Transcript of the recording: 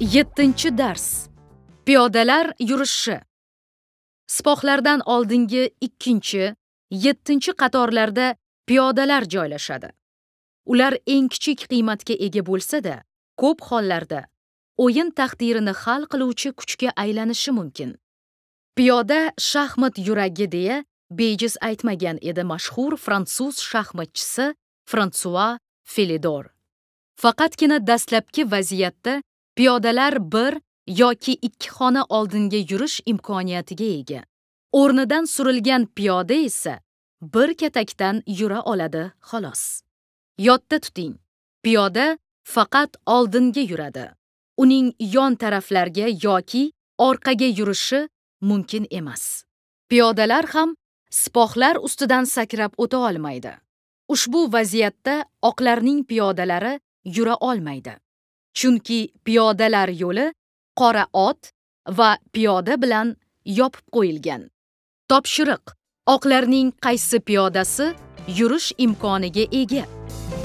yettinchi dars piyodalar yurishi sipohlardan oldingi ikkinchi yettinchi qatorlarda piyodalar joylashadi ular eng kichik qiymatga ega bo'lsa-da, ko'p hollarda o'yin taqdirini hal qiluvchi kuchga aylanishi mumkin piyoda shaxmat yuragi deya bejiz aytmagan edi mashhur fransuz shaxmatchisi fransua felidor faqatgina dastlabki vaziyatda piyodalar bir yoki ikki xona oldinga yurish imkoniyatiga ega o'rnidan surilgan piyoda esa bir katakdan yura oladi xolos yodda tuting piyoda faqat oldinga yuradi uning yon taraflarga yoki orqaga yurishi mumkin emas piyodalar ham sipohlar ustidan sakrab o'ta olmaydi ushbu vaziyatda oqlarning piyodalari yura olmaydi chunki piyodalar yo'li qora ot va piyoda bilan yopib qo'yilgan topshiriq oqlarning qaysi piyodasi yurish imkoniga ega